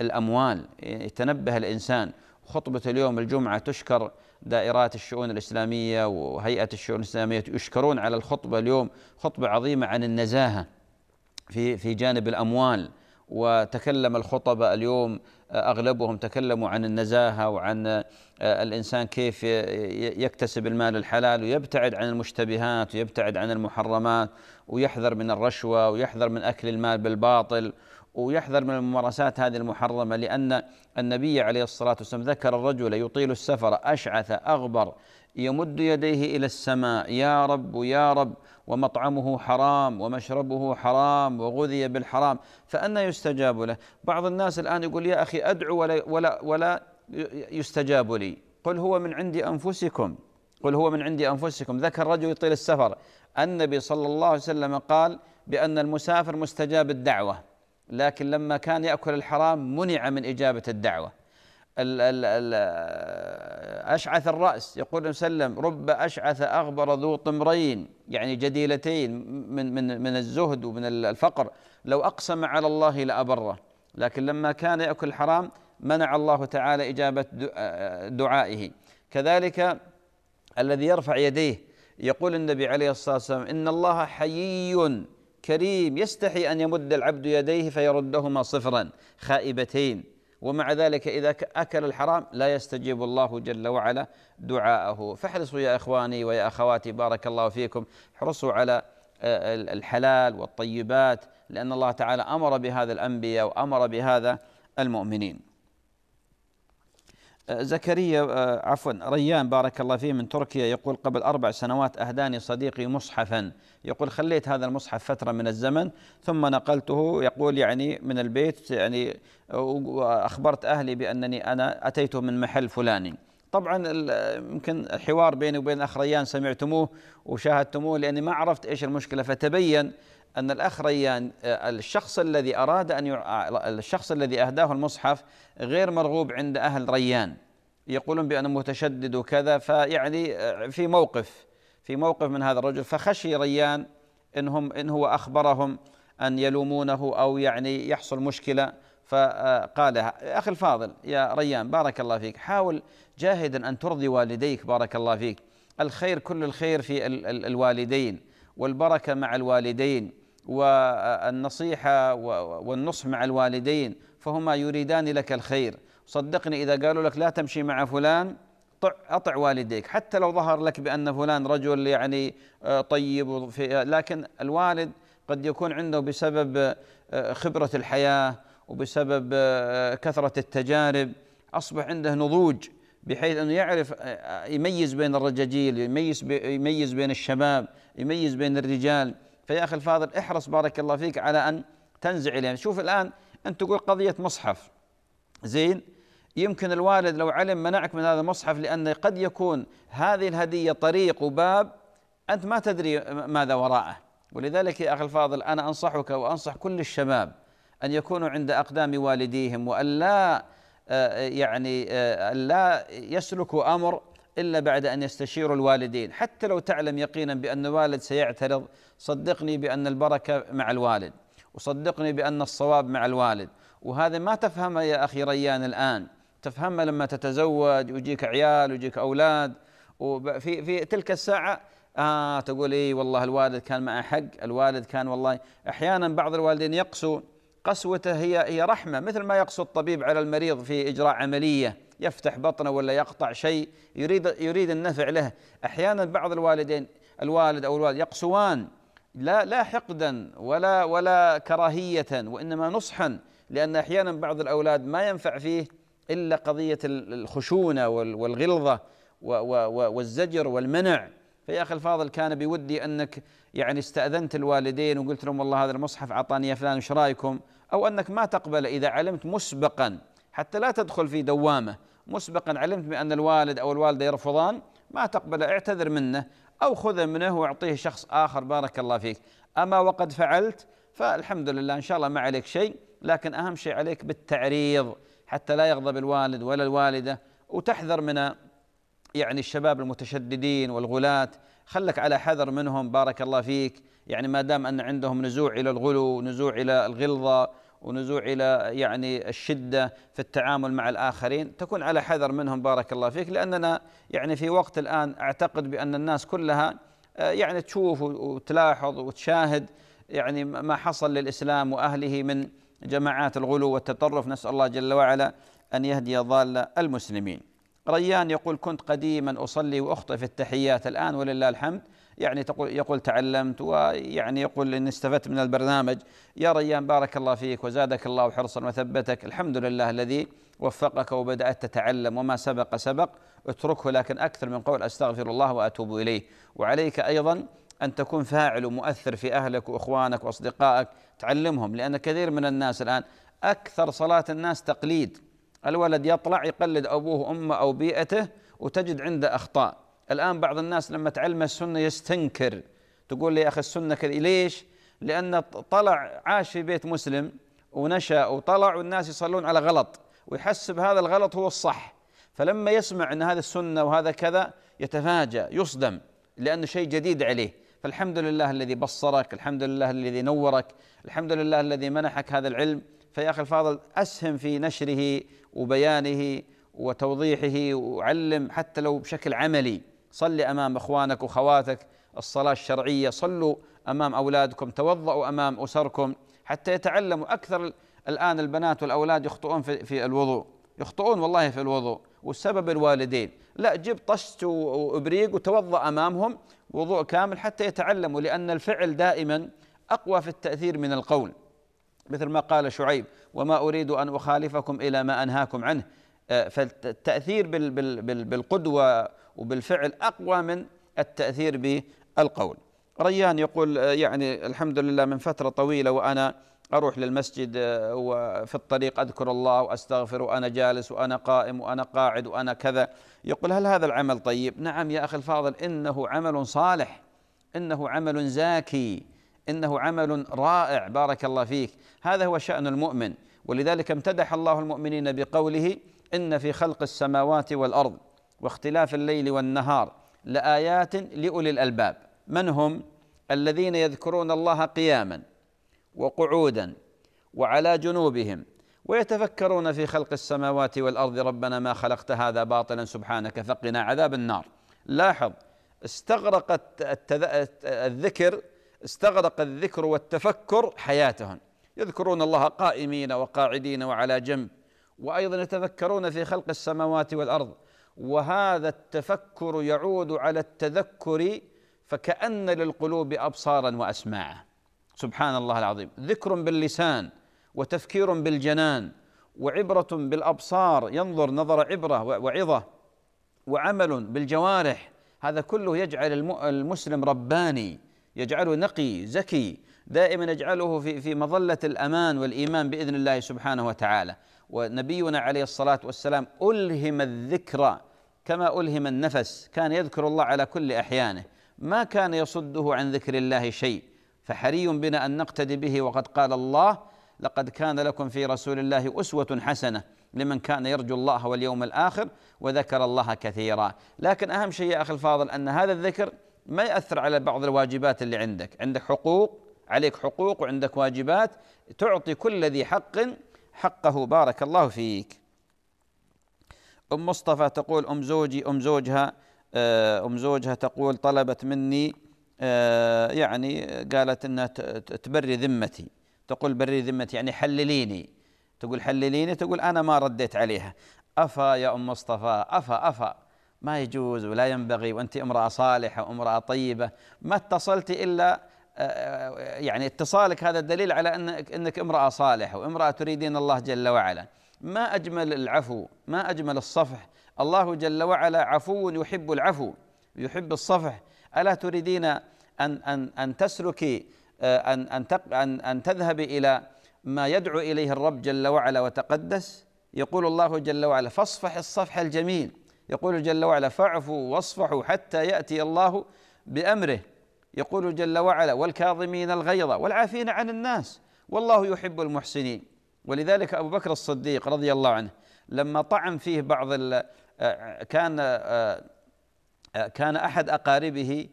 الأموال يتنبه الإنسان خطبة اليوم الجمعة تشكر دائرات الشؤون الإسلامية وهيئة الشؤون الإسلامية يشكرون على الخطبة اليوم خطبة عظيمة عن النزاهة في في جانب الأموال وتكلم الخطباء اليوم اغلبهم تكلموا عن النزاهه وعن آه، الانسان كيف يكتسب المال الحلال ويبتعد عن المشتبهات ويبتعد عن المحرمات ويحذر من الرشوه ويحذر من اكل المال بالباطل ويحذر من الممارسات هذه المحرمة لأن النبي عليه الصلاة والسلام ذكر الرجل يطيل السفر أشعث أغبر يمد يديه إلى السماء يا رب يا رب ومطعمه حرام ومشربه حرام وغذي بالحرام فأنا يستجاب له بعض الناس الآن يقول يا أخي أدعو ولا, ولا, ولا يستجاب لي قل هو من عندي أنفسكم قل هو من عندي أنفسكم ذكر رجل يطيل السفر النبي صلى الله عليه وسلم قال بأن المسافر مستجاب الدعوة لكن لما كان ياكل الحرام منع من اجابه الدعوه ال ال ال اشعث الراس يقول وسلم رب اشعث اغبر ذو طمرين يعني جديلتين من من من الزهد ومن الفقر لو اقسم على الله لابره لكن لما كان ياكل الحرام منع الله تعالى اجابه دعائه كذلك الذي يرفع يديه يقول النبي عليه الصلاه والسلام ان الله حيي كريم يستحي أن يمد العبد يديه فيردهما صفرا خائبتين ومع ذلك إذا أكل الحرام لا يستجيب الله جل وعلا دعاءه فاحرصوا يا إخواني ويا أخواتي بارك الله فيكم احرصوا على آه، الحلال والطيبات لأن الله تعالى أمر بهذا الأنبياء وأمر بهذا المؤمنين زكريا آه، عفوا ريان بارك الله فيه من تركيا يقول قبل أربع سنوات أهداني صديقي مصحفا يقول خليت هذا المصحف فترة من الزمن ثم نقلته يقول يعني من البيت يعني وأخبرت أهلي بأنني أنا أتيته من محل فلاني طبعا يمكن الحوار بيني وبين الاخ ريان سمعتموه وشاهدتموه لاني ما عرفت ايش المشكله فتبين أن الأخ ريان آه، الشخص الذي أراد أن يع... آه، الشخص الذي أهداه المصحف غير مرغوب عند أهل ريان يقولون بأنه متشدد وكذا فيعني آه، في موقف في موقف من هذا الرجل فخشي ريان إنهم إن هو أخبرهم أن يلومونه أو يعني يحصل مشكلة فقال أخي الفاضل يا ريان بارك الله فيك حاول جاهدا أن ترضي والديك بارك الله فيك الخير كل الخير في الوالدين والبركة مع الوالدين والنصيحة والنصح مع الوالدين فهما يريدان لك الخير صدقني إذا قالوا لك لا تمشي مع فلان أطع والديك حتى لو ظهر لك بأن فلان رجل يعني آه، طيب لكن الوالد قد يكون عنده بسبب آه، خبرة الحياة وبسبب آه، كثرة التجارب أصبح عنده نضوج بحيث أنه يعرف يميز بين الرجاجيل يميز يميز بين الشباب يميز بين الرجال فيا اخي الفاضل احرص بارك الله فيك على ان تنزع الينا شوف الان انت تقول قضيه مصحف زين يمكن الوالد لو علم منعك من هذا المصحف لان قد يكون هذه الهديه طريق وباب انت ما تدري ماذا وراءه ولذلك يا اخي الفاضل انا انصحك وانصح كل الشباب ان يكونوا عند اقدام والديهم والا آه، يعني آه، لا يسلكوا امر إلا بعد أن يستشيروا الوالدين حتى لو تعلم يقينا بأن الوالد سيعترض صدقني بأن البركة مع الوالد وصدقني بأن الصواب مع الوالد وهذا ما تفهمه يا أخي ريان الآن تفهمه لما تتزوج ويجيك عيال ويجيك أولاد وفي في تلك الساعة آه تقول إي والله الوالد كان معه حق الوالد كان والله أحيانا بعض الوالدين يقسو قسوته هي هي رحمه مثل ما يقسو الطبيب على المريض في اجراء عمليه يفتح بطنه ولا يقطع شيء يريد يريد النفع له احيانا بعض الوالدين الوالد او الوالد يقسوان لا لا حقدا ولا ولا كراهيه وانما نصحا لان احيانا بعض الاولاد ما ينفع فيه الا قضيه الخشونه والغلظه والزجر والمنع فيا اخي الفاضل كان بودي انك يعني استأذنت الوالدين وقلت لهم والله هذا المصحف أعطاني فلان وش رأيكم أو أنك ما تقبل إذا علمت مسبقا حتى لا تدخل في دوامة مسبقا علمت بأن الوالد أو الوالدة يرفضان ما تقبل اعتذر منه أو خذ منه وأعطيه شخص آخر بارك الله فيك أما وقد فعلت فالحمد لله إن شاء الله ما عليك شيء لكن أهم شيء عليك بالتعريض حتى لا يغضب الوالد ولا الوالدة وتحذر من يعني الشباب المتشددين والغلات خلك على حذر منهم بارك الله فيك يعني ما دام أن عندهم نزوع إلى الغلو نزوع إلى الغلظة ونزوع إلى يعني الشدة في التعامل مع الآخرين تكون على حذر منهم بارك الله فيك لأننا يعني في وقت الآن أعتقد بأن الناس كلها آه، يعني تشوف وتلاحظ وتشاهد يعني ما حصل للإسلام وأهله من جماعات الغلو والتطرف نسأل الله جل وعلا أن يهدي ضال المسلمين ريان يقول كنت قديما أصلي وأخطئ في التحيات الآن ولله الحمد يعني تقول يقول تعلمت ويعني يقول إن استفدت من البرنامج يا ريان بارك الله فيك وزادك الله حرصا وثبتك الحمد لله الذي وفقك وبدأت تتعلم وما سبق سبق اتركه لكن أكثر من قول أستغفر الله وأتوب إليه وعليك أيضا أن تكون فاعل ومؤثر في أهلك وإخوانك وأصدقائك تعلمهم لأن كثير من الناس الآن أكثر صلاة الناس تقليد الولد يطلع يقلد أبوه وأمه أو بيئته وتجد عنده أخطاء الآن بعض الناس لما تعلم السنة يستنكر تقول لي يا أخي السنة كذا ليش؟ لأنه طلع عاش في بيت مسلم ونشأ وطلع والناس يصلون على غلط ويحسب هذا الغلط هو الصح فلما يسمع أن هذا السنة وهذا كذا يتفاجأ يصدم لأنه شيء جديد عليه فالحمد لله الذي بصرك الحمد لله الذي نورك الحمد لله الذي منحك هذا العلم فيا أخي الفاضل أسهم في نشره وبيانه وتوضيحه وعلم حتى لو بشكل عملي صلي امام اخوانك وخواتك الصلاه الشرعيه صلوا امام اولادكم توضؤوا امام اسركم حتى يتعلموا اكثر الان البنات والاولاد يخطئون في, في الوضوء يخطئون والله في الوضوء والسبب الوالدين لا جيب طشت وابريق وتوضا امامهم وضوء كامل حتى يتعلموا لان الفعل دائما اقوى في التاثير من القول مثل ما قال شعيب وما أريد أن أخالفكم إلى ما أنهاكم عنه آه، فالتأثير بالقدوة وبالفعل أقوى من التأثير بالقول ريان يقول آه، يعني الحمد لله من فترة طويلة وأنا أروح للمسجد آه، وفي الطريق أذكر الله وأستغفر وأنا جالس وأنا قائم وأنا قاعد وأنا كذا يقول هل هذا العمل طيب؟ نعم يا أخي الفاضل إنه عمل صالح إنه عمل زاكي إنه عمل رائع بارك الله فيك هذا هو شأن المؤمن ولذلك امتدح الله المؤمنين بقوله إن في خلق السماوات والأرض واختلاف الليل والنهار لآيات لأولي الألباب من هم الذين يذكرون الله قياما وقعودا وعلى جنوبهم ويتفكرون في خلق السماوات والأرض ربنا ما خلقت هذا باطلا سبحانك فقنا عذاب النار لاحظ استغرقت الذكر استغرق الذكر والتفكر حياتهم يذكرون الله قائمين وقاعدين وعلى جنب وايضا يتفكرون في خلق السماوات والارض وهذا التفكر يعود على التذكر فكأن للقلوب أبصارا وأسماعا سبحان الله العظيم ذكر باللسان وتفكير بالجنان وعبرة بالأبصار ينظر نظر عبرة وعظة وعمل بالجوارح هذا كله يجعل المسلم رباني يجعله نقي زكي دائما يجعله في في مظله الامان والايمان باذن الله سبحانه وتعالى ونبينا عليه الصلاه والسلام الهم الذكر كما الهم النفس كان يذكر الله على كل احيانه ما كان يصده عن ذكر الله شيء فحري بنا ان نقتدي به وقد قال الله لقد كان لكم في رسول الله اسوه حسنه لمن كان يرجو الله واليوم الاخر وذكر الله كثيرا لكن اهم شيء يا اخي الفاضل ان هذا الذكر ما يأثر على بعض الواجبات اللي عندك عندك حقوق عليك حقوق وعندك واجبات تعطي كل ذي حق حقه بارك الله فيك أم مصطفى تقول أم زوجي أم زوجها آه، أم زوجها تقول طلبت مني آه، يعني قالت أنها تبري ذمتي تقول بري ذمتي يعني حلليني تقول حلليني تقول أنا ما رديت عليها أفا يا أم مصطفى أفا أفا ما يجوز ولا ينبغي وأنت امرأة صالحة وامرأة طيبة ما اتصلت إلا آه، آه، يعني اتصالك هذا دليل على أنك, أنك امرأة صالحة وامرأة تريدين الله جل وعلا ما أجمل العفو ما أجمل الصفح الله جل وعلا عفو يحب العفو يحب الصفح ألا تريدين أن أن أن تسلكي آه، أن أن أن أن تذهبي إلى ما يدعو إليه الرب جل وعلا وتقدس يقول الله جل وعلا فاصفح الصفح الجميل يقول جل وعلا فاعفوا واصفحوا حتى ياتي الله بامره يقول جل وعلا والكاظمين الغيظ والعافين عن الناس والله يحب المحسنين ولذلك ابو بكر الصديق رضي الله عنه لما طعن فيه بعض آه، كان آه، آه، كان احد اقاربه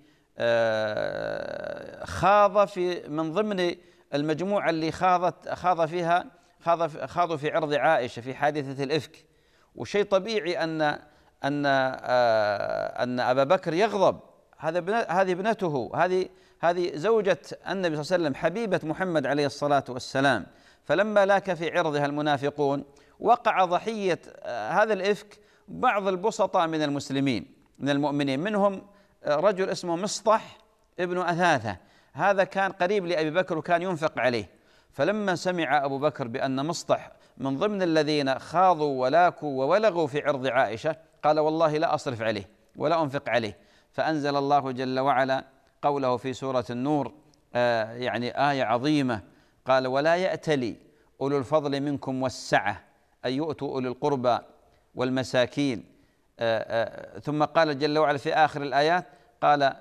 خاض في من ضمن المجموعه اللي خاضت خاض فيها خاض خاضوا في عرض عائشه في حادثه الافك وشيء طبيعي ان ان آه، ان ابا بكر يغضب هذا هذه ابنته هذه هذه زوجة النبي صلى الله عليه وسلم حبيبة محمد عليه الصلاة والسلام فلما لاك في عرضها المنافقون وقع ضحية آه، هذا الإفك بعض البسطاء من المسلمين من المؤمنين منهم آه، رجل اسمه مصطح ابن أثاثة هذا كان قريب لأبي بكر وكان ينفق عليه فلما سمع أبو بكر بأن مصطح من ضمن الذين خاضوا ولاكوا وولغوا في عرض عائشة قال والله لا أصرف عليه ولا أنفق عليه فأنزل الله جل وعلا قوله في سورة النور آه يعني آية عظيمة قال ولا يأتلي أولو الفضل منكم والسعة أن يؤتوا أولي القربى والمساكين آه آه ثم قال جل وعلا في آخر الآيات قال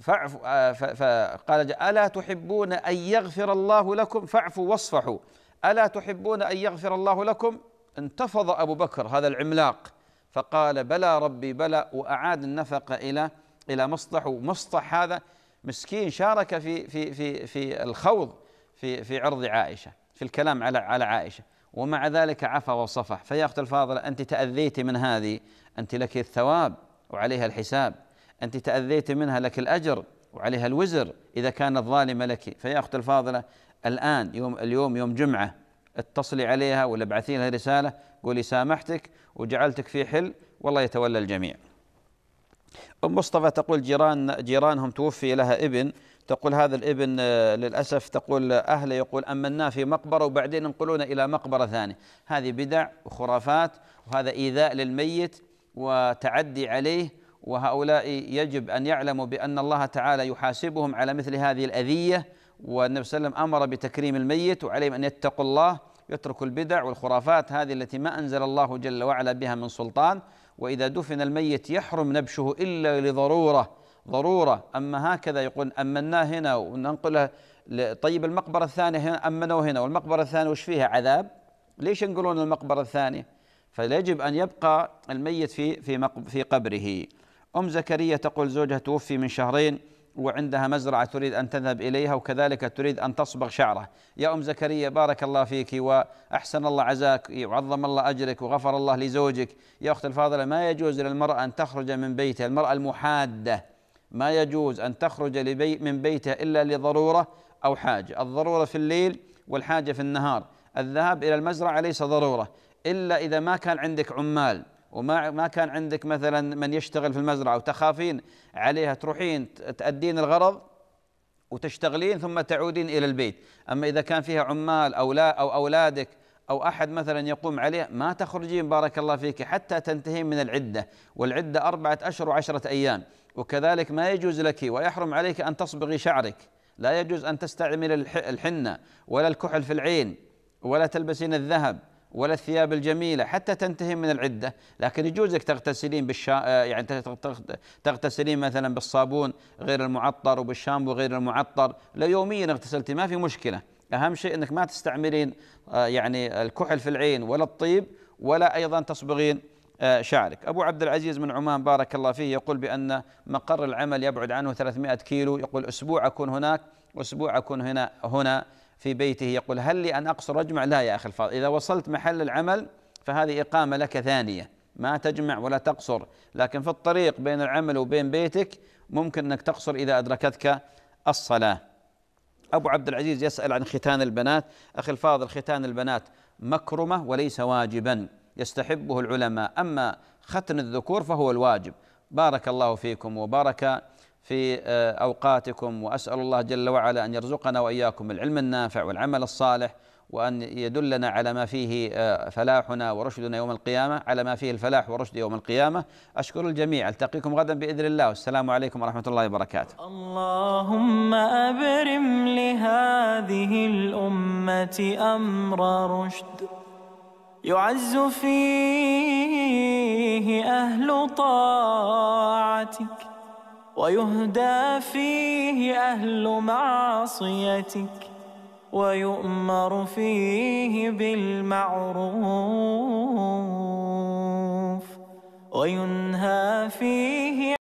فاعفوا آه، فقال ألا تحبون أن يغفر الله لكم فاعفوا واصفحوا ألا تحبون أن يغفر الله لكم انتفض أبو بكر هذا العملاق فقال بلى ربي بلى وأعاد النفقة إلى إلى مصطح ومصطح هذا مسكين شارك في في في في الخوض في في عرض عائشة في الكلام على على عائشة ومع ذلك عفى وصفح فيا أخت الفاضلة أنت تأذيت من هذه أنت لك الثواب وعليها الحساب أنت تأذيت منها لك الأجر وعليها الوزر إذا كانت ظالمة لك فيا أخت الفاضلة الآن يوم اليوم يوم جمعة اتصلي عليها ولا ابعثي لها رسالة قولي سامحتك وجعلتك في حل والله يتولى الجميع أم مصطفى تقول جيران جيرانهم توفي لها ابن تقول هذا الابن آه، للأسف تقول أهله يقول أمناه في مقبرة وبعدين انقلونا إلى مقبرة ثانية هذه بدع وخرافات وهذا إيذاء للميت وتعدي عليه وهؤلاء يجب أن يعلموا بأن الله تعالى يحاسبهم على مثل هذه الأذية والنبي صلى الله عليه وسلم امر بتكريم الميت وعليهم ان يتقوا الله يتركوا البدع والخرافات هذه التي ما انزل الله جل وعلا بها من سلطان واذا دفن الميت يحرم نبشه الا لضروره ضروره اما هكذا يقول امناه هنا وننقله طيب المقبره الثانيه هنا امنوه هنا والمقبره الثانيه وش فيها عذاب؟ ليش ينقلون المقبره الثانيه؟ فيجب ان يبقى الميت في في في قبره ام زكريا تقول زوجها توفي من شهرين وعندها مزرعة تريد أن تذهب إليها وكذلك تريد أن تصبغ شعره يا أم زكريا بارك الله فيك وأحسن الله عزاك وعظم الله أجرك وغفر الله لزوجك يا أخت الفاضلة ما يجوز للمرأة أن تخرج من بيتها المرأة المحادة ما يجوز أن تخرج لبي من بيتها إلا لضرورة أو حاجة الضرورة في الليل والحاجة في النهار الذهاب إلى المزرعة ليس ضرورة إلا إذا ما كان عندك عمال وما ما كان عندك مثلا من يشتغل في المزرعه وتخافين عليها تروحين تأدين الغرض وتشتغلين ثم تعودين الى البيت، اما اذا كان فيها عمال او لا او اولادك او احد مثلا يقوم عليه ما تخرجين بارك الله فيك حتى تنتهين من العده، والعده اربعه اشهر وعشره ايام، وكذلك ما يجوز لك ويحرم عليك ان تصبغي شعرك، لا يجوز ان تستعملي الحنه ولا الكحل في العين ولا تلبسين الذهب ولا الثياب الجميله حتى تنتهي من العده، لكن يجوز لك تغتسلين بالشا آه، يعني تغتسلين مثلا بالصابون غير المعطر وبالشامبو غير المعطر، لو يوميا اغتسلتي ما في مشكله، اهم شيء انك ما تستعملين آه، يعني الكحل في العين ولا الطيب ولا ايضا تصبغين آه، شعرك أبو عبد العزيز من عمان بارك الله فيه يقول بأن مقر العمل يبعد عنه 300 كيلو يقول أسبوع أكون هناك وأسبوع أكون هنا هنا في بيته يقول هل لي أن أقصر أجمع لا يا أخي الفاضل إذا وصلت محل العمل فهذه إقامة لك ثانية ما تجمع ولا تقصر لكن في الطريق بين العمل وبين بيتك ممكن أنك تقصر إذا أدركتك الصلاة أبو عبد العزيز يسأل عن ختان البنات أخي الفاضل ختان البنات مكرمة وليس واجبا يستحبه العلماء أما ختن الذكور فهو الواجب بارك الله فيكم وبارك في آه، أوقاتكم وأسأل الله جل وعلا أن يرزقنا وإياكم العلم النافع والعمل الصالح وأن يدلنا على ما فيه آه، فلاحنا ورشدنا يوم القيامة على ما فيه الفلاح ورشد يوم القيامة أشكر الجميع ألتقيكم غدا بإذن الله والسلام عليكم ورحمة الله وبركاته اللهم أبرم لهذه الأمة أمر رشد يعز فيه أهل طاعتك ويهدى فيه أهل معصيتك ويؤمر فيه بالمعروف وينهى فيه